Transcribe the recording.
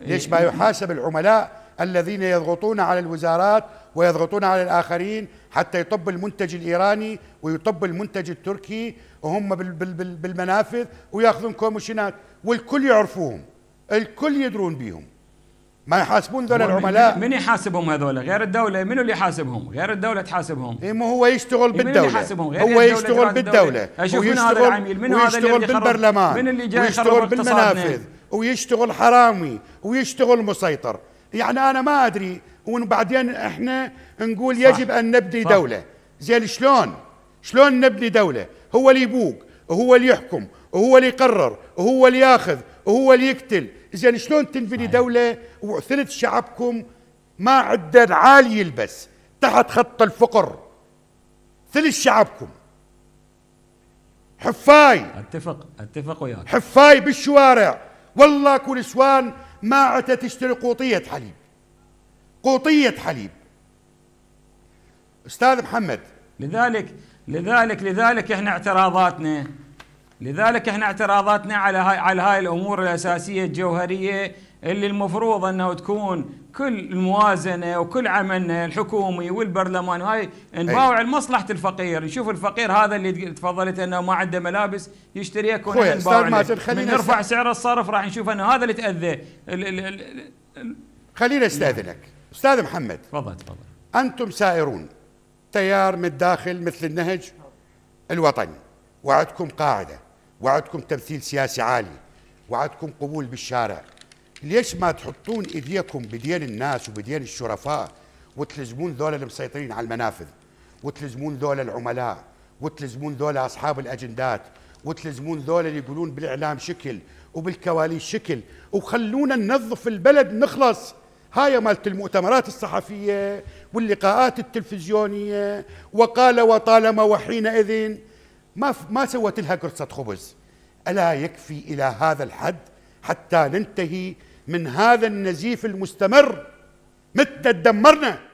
ليش ما يحاسب العملاء الذين يضغطون على الوزارات ويضغطون على الآخرين حتى يطب المنتج الإيراني ويطب المنتج التركي وهم بالمنافذ ويأخذون كوموشينات والكل يعرفوهم الكل يدرون بيهم ما يحاسبون ذول العملاء من يحاسبهم هذول غير الدولة منو اللي يحاسبهم غير الدولة تحاسبهم إيه ما هو يشتغل إيه، بالدولة يحاسبهم غير هو يشتغل بالدولة ويشتغل, هذا اللي بالبرلمان من اللي جاي يشتغل بالمنافذ ويشتغل حرامي ويشتغل مسيطر يعني انا ما ادري وبعدين احنا نقول صح. يجب ان نبني صح. دوله زين شلون شلون نبني دوله هو اللي يبوق هو اللي يحكم هو اللي يقرر هو اللي ياخذ هو اللي يقتل زين شلون تنبني دوله وثلث شعبكم ما عنده عالي يلبس تحت خط الفقر ثلث شعبكم حفاي اتفق اتفق وياك حفاي بالشوارع والله كل سوان ما عدت تشتري قوطية حليب قوطية حليب أستاذ محمد لذلك لذلك لذلك احنا اعتراضاتنا لذلك احنا اعتراضاتنا على هاي على هاي الامور الاساسيه الجوهريه اللي المفروض انه تكون كل الموازنه وكل عملنا الحكومي والبرلماني هاي نباوع لمصلحه الفقير، نشوف الفقير هذا اللي تفضلت انه ما عنده ملابس يشتريها كون نباوع نرفع سعر الصرف راح نشوف انه هذا اللي تاذى خليني استاذنك استاذ محمد تفضل تفضل انتم سائرون تيار من الداخل مثل النهج الوطني وعدكم قاعده وعدكم تمثيل سياسي عالي وعدكم قبول بالشارع ليش ما تحطون ايديكم بديل الناس وبديل الشرفاء وتلزمون ذولا المسيطرين على المنافذ وتلزمون ذولا العملاء وتلزمون ذولا اصحاب الاجندات وتلزمون ذولا اللي يقولون بالاعلام شكل وبالكواليس شكل وخلونا ننظف البلد نخلص هاي مالت المؤتمرات الصحفية واللقاءات التلفزيونية وقال وطالما وحينئذ ما ما سوت لها قرصة خبز ألا يكفي إلى هذا الحد حتى ننتهي من هذا النزيف المستمر متى تدمرنا